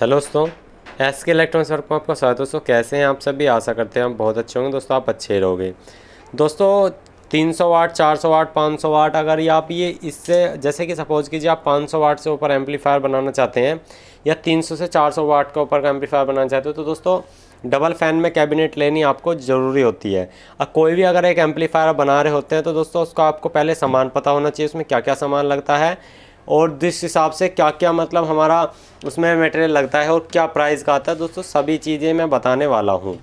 hello दोस्तों S के electronics work में आपका स्वागत है दोस्तों कैसे हैं आप सभी आशा करते हैं हम बहुत अच्छे होंगे दोस्तों आप अच्छे रहोगे दोस्तों 300 वाट चार सौ वाट पाँच सौ वाट अगर आप ये इससे जैसे कि सपोज़ कीजिए आप 500 वाट से ऊपर एम्पलीफायर बनाना चाहते हैं या 300 से 400 वाट का ऊपर का एम्पलीफायर बनाना चाहते हो तो दोस्तों डबल फ़ैन में कैबिनेट लेनी आपको ज़रूरी होती है और कोई भी अगर एक एम्पलीफायर बना रहे होते हैं तो दोस्तों उसका आपको पहले सामान पता होना चाहिए उसमें क्या क्या सामान लगता है और जिस हिसाब से क्या क्या मतलब हमारा उसमें मटेरियल लगता है और क्या प्राइस का आता है दोस्तों सभी चीज़ें मैं बताने वाला हूँ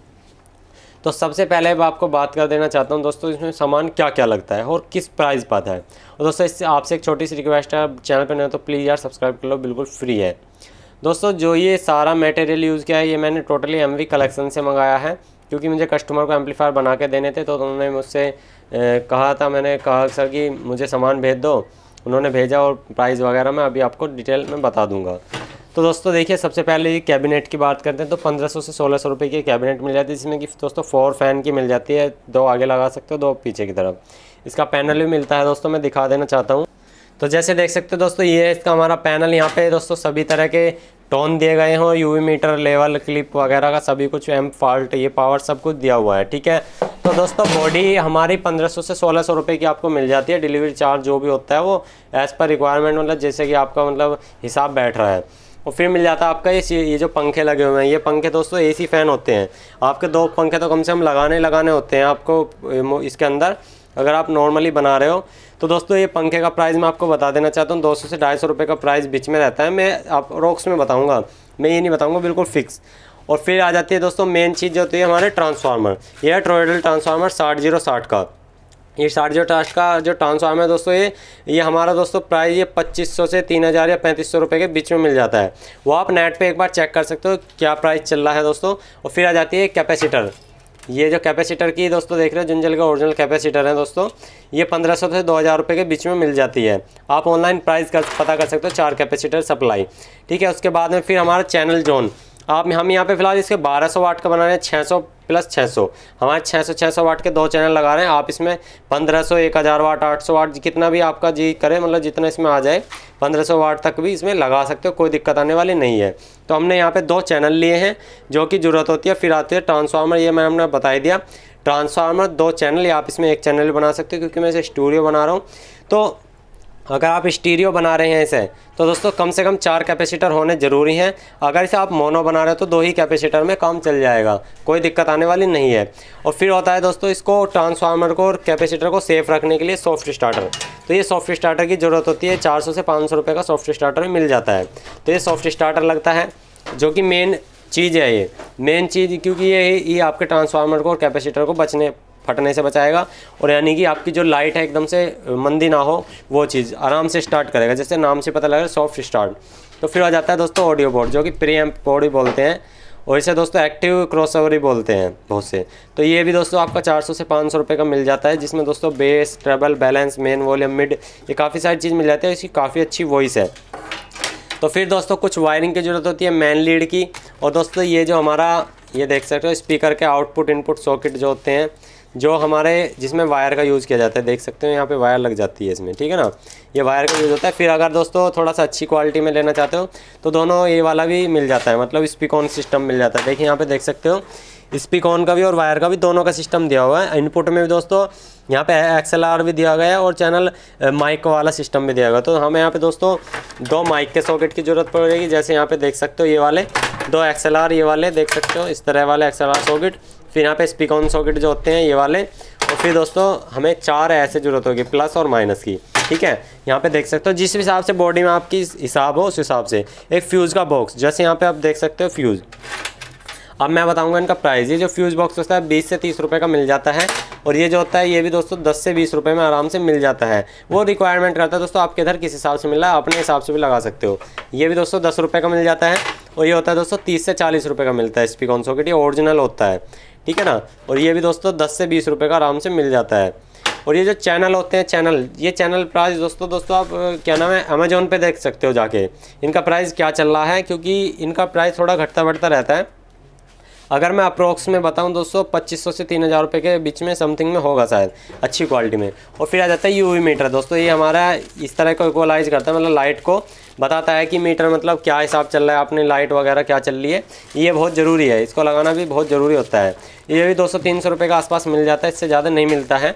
तो सबसे पहले मैं आपको बात कर देना चाहता हूँ दोस्तों इसमें सामान क्या क्या लगता है और किस प्राइस पर है और दोस्तों इससे आपसे एक छोटी सी रिक्वेस्ट है चैनल पर नहीं तो प्लीज़ यार सब्सक्राइब कर लो बिल्कुल फ्री है दोस्तों जो ये सारा मटेरियल यूज़ किया है ये मैंने टोटली एम कलेक्शन से मंगाया है क्योंकि मुझे कस्टमर को एम्पलीफायर बना के देने थे तो उन्होंने मुझसे कहा था मैंने कहा सर कि मुझे सामान भेज दो उन्होंने भेजा और प्राइस वगैरह मैं अभी आपको डिटेल में बता दूंगा तो दोस्तों देखिए सबसे पहले कैबिनेट की बात करते हैं तो 1500 से 1600 सौ रुपये की कैबिनेट मिल जाती है जिसमें कि दोस्तों फोर फैन की मिल जाती है दो आगे लगा सकते हो दो पीछे की तरफ इसका पैनल भी मिलता है दोस्तों मैं दिखा देना चाहता हूँ तो जैसे देख सकते हो दोस्तों ये इसका हमारा पैनल यहाँ पर दोस्तों सभी तरह के टोन दिए गए हों यू मीटर लेवल क्लिप वगैरह का सभी कुछ एम फॉल्ट ये पावर सब कुछ दिया हुआ है ठीक है तो दोस्तों बॉडी हमारी 1500 से 1600 रुपए की आपको मिल जाती है डिलीवरी चार्ज जो भी होता है वो एज़ पर रिक्वायरमेंट मतलब जैसे कि आपका मतलब हिसाब बैठ रहा है और फिर मिल जाता है आपका ये ये जो पंखे लगे हुए हैं ये पंखे दोस्तों एसी फ़ैन होते हैं आपके दो पंखे तो कम से कम लगाने लगाने होते हैं आपको इसके अंदर अगर आप नॉर्मली बना रहे हो तो दोस्तों ये पंखे का प्राइस मैं आपको बता देना चाहता हूँ 200 से ढाई सौ रुपये का प्राइस बीच में रहता है मैं आप रॉक्स में बताऊँगा मैं ये नहीं बताऊँगा बिल्कुल फिक्स और फिर आ जाती है दोस्तों मेन चीज़ जो होती है हमारे ट्रांसफार्मर यह है ट्रोडल ट्रांसफार्मर साठ जीरो साठ का ये साठ जीरो साठ का जो ट्रांसफार्मर है दोस्तों ये ये हमारा दोस्तों प्राइस ये पच्चीस सौ से तीन हज़ार या पैंतीस सौ रुपये के बीच में मिल जाता है वो आप नेट पे एक बार चेक कर सकते हो क्या प्राइस चल रहा है दोस्तों और फिर आ जाती है कैपेसिटर ये जो कैपेसिटर की दोस्तों देख रहे हो जुंजल का ओरिजिनल कैपेसिटर है दोस्तों ये पंद्रह सौ से दो हज़ार रुपये के बीच में मिल जाती है आप ऑनलाइन प्राइस कर पता कर सकते हो चार कैपेसिटर सप्लाई ठीक है उसके बाद में फिर हमारा चैनल जोन आप हम यहाँ पे फिलहाल इसके 1200 वाट का बना रहे हैं 600 प्लस 600 हमारे 600 600 वाट के दो चैनल लगा रहे हैं आप इसमें 1500 1000 वाट 800 वाट कितना भी आपका जी करे मतलब जितना इसमें आ जाए 1500 वाट तक भी इसमें लगा सकते हो कोई दिक्कत आने वाली नहीं है तो हमने यहाँ पर दो चैनल लिए हैं जो कि ज़रूरत होती है फिर आते हैं ट्रांसफार्मर ये मैंने हमने बता दिया ट्रांसफार्मर दो चैनल या आप इसमें एक चैनल बना सकते हो क्योंकि मैं इसे स्टूडियो बना रहा हूँ तो अगर आप स्टीरियो बना रहे हैं इसे तो दोस्तों कम से कम चार कैपेसिटर होने ज़रूरी हैं अगर इसे आप मोनो बना रहे हो तो दो ही कैपेसिटर में काम चल जाएगा कोई दिक्कत आने वाली नहीं है और फिर होता है दोस्तों इसको ट्रांसफार्मर को और कैपेसिटर को सेफ रखने के लिए सॉफ्ट स्टार्टर तो ये सॉफ्ट स्टार्टर की ज़रूरत होती है चार से पाँच सौ का सॉफ्ट स्टार्टर मिल जाता है तो ये सॉफ्ट स्टार्टर लगता है जो कि मेन चीज़ है ये मेन चीज़ क्योंकि ये ये आपके ट्रांसफार्मर को और कैपेसिटर को बचने फटने से बचाएगा और यानी कि आपकी जो लाइट है एकदम से मंदी ना हो वो चीज़ आराम से स्टार्ट करेगा जैसे नाम से पता लगेगा सॉफ्ट स्टार्ट तो फिर आ जाता है दोस्तों ऑडियो बोर्ड जो कि प्री एम बोर्ड बोलते हैं और इसे दोस्तों एक्टिव क्रॉसओवर ही बोलते हैं बहुत से तो ये भी दोस्तों आपका 400 से 500 रुपए का मिल जाता है जिसमें दोस्तों bass treble balance main volume mid ये काफ़ी सारी चीज़ मिल जाती है इसकी काफ़ी अच्छी वॉइस है तो फिर दोस्तों कुछ वायरिंग की ज़रूरत होती है मैन लीड की और दोस्तों ये जो हमारा ये देख सकते हो स्पीकर के आउटपुट इनपुट सॉकेट जो होते हैं जो हमारे जिसमें वायर का यूज़ किया जाता है देख सकते हो यहाँ पे वायर लग जाती है इसमें ठीक है ना ये वायर का यूज़ होता है फिर अगर दोस्तों थोड़ा सा अच्छी क्वालिटी में लेना चाहते हो तो दोनों ये वाला भी मिल जाता है मतलब स्पीकॉन सिस्टम मिल जाता है देखिए यहाँ पे देख सकते हो स्पीकॉन का भी और वायर का भी दोनों का सिस्टम दिया हुआ है इनपुट में भी दोस्तों यहाँ पे आर भी दिया गया है और चैनल माइक वाला सिस्टम भी दिया गया तो हमें यहाँ पे दोस्तों दो माइक के सॉकेट की ज़रूरत पड़ेगी जैसे यहाँ पे देख सकते हो ये वाले दो एक्सएलआर ये वाले देख सकते हो इस तरह वाले एक्सएलआर सॉकेट फिर यहाँ पे स्पीकॉन सॉकेट जो होते हैं ये वाले और फिर दोस्तों हमें चार ऐसे ज़रूरत होगी प्लस और माइनस की ठीक है यहाँ पे देख सकते हो जिस हिसाब से बॉडी में आपकी हिसाब हो उस हिसाब से एक फ्यूज़ का बॉक्स जैसे यहाँ पे आप देख सकते हो फ्यूज़ अब मैं बताऊंगा इनका प्राइस ये जो फ्यूज़ बॉक्स होता है बीस से तीस रुपये का मिल जाता है और ये जो होता है ये भी दोस्तों दस से बीस रुपये में आराम से मिल जाता है वो रिक्वायरमेंट रहता है दोस्तों आपके इधर किस हिसाब से मिल रहा है अपने हिसाब से भी लगा सकते हो ये भी दोस्तों दस रुपये का मिल जाता है और ये होता है दोस्तों तीस से चालीस रुपये का मिलता है स्पीकॉन सॉकेट ये ओरिजिनल होता है ठीक है ना और ये भी दोस्तों दस से बीस रुपये का आराम से मिल जाता है और ये जो चैनल होते हैं चैनल ये चैनल प्राइस दोस्तों दोस्तों आप क्या नाम है अमेजोन पे देख सकते हो जाके इनका प्राइस क्या चल रहा है क्योंकि इनका प्राइस थोड़ा घटता बढ़ता रहता है अगर मैं अप्रोक्स में बताऊँ दोस्तों पच्चीस सौ से तीन हज़ार रुपये के बीच में समथिंग में होगा शायद अच्छी क्वालिटी में और फिर आ जाता है यू मीटर दोस्तों ये हमारा इस तरह को इक्वलाइज करता है मतलब लाइट को बताता है कि मीटर मतलब क्या हिसाब चल रहा है अपनी लाइट वगैरह क्या चल रही है ये बहुत ज़रूरी है इसको लगाना भी बहुत ज़रूरी होता है ये भी दो सौ तीन सौ रुपये के आसपास मिल जाता है इससे ज़्यादा नहीं मिलता है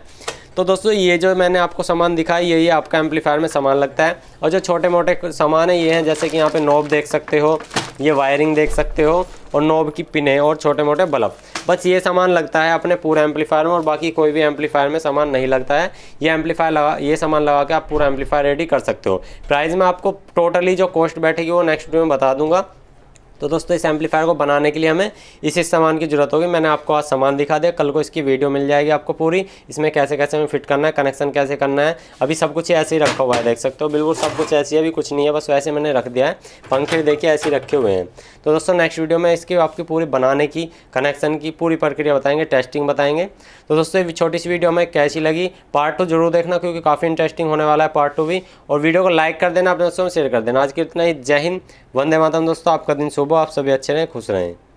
तो दोस्तों ये जो मैंने आपको सामान दिखाई यही आपका एम्पलीफायर में सामान लगता है और जो छोटे मोटे सामान है ये हैं जैसे कि यहाँ पे नोब देख सकते हो ये वायरिंग देख सकते हो और नोब की पिने और छोटे मोटे बल्ब बस ये सामान लगता है अपने पूरे एम्पलीफायर में और बाकी कोई भी एम्पलीफायर में सामान नहीं लगता है ये एम्पलीफायर लगा ये सामान लगा के आप पूरा एम्पलीफायर रेडी कर सकते हो प्राइस में आपको टोटली जो कॉस्ट बैठेगी वो नेक्स्ट वीडियो में बता दूंगा तो दोस्तों इस एम्पलीफायर को बनाने के लिए हमें इस इस सामान की जरूरत होगी मैंने आपको आज सामान दिखा दिया कल को इसकी वीडियो मिल जाएगी आपको पूरी इसमें कैसे कैसे हमें फिट करना है कनेक्शन कैसे करना है अभी सब कुछ ऐसे ही रखा हुआ है देख सकते हो बिल्कुल सब कुछ ऐसी अभी कुछ नहीं है बस वैसे मैंने रख दिया है पंखे देखिए ऐसे रखे हुए हैं तो दोस्तों नेक्स्ट वीडियो में इसकी आपकी पूरी बनाने की कनेक्शन की पूरी प्रक्रिया बताएंगे टेस्टिंग बताएंगे तो दोस्तों छोटी सी वीडियो हमें कैसी लगी पार्ट टू जरूर देखना क्योंकि काफ़ी इंटरेस्टिंग होने वाला है पार्ट टू भी और वीडियो को लाइक कर देना अपने दोस्तों में शेयर कर देना आज के इतना ही जय हिंद वंदे मातम दोस्तों आपका दिन शुभ वो आप सभी अच्छे रहें खुश रहें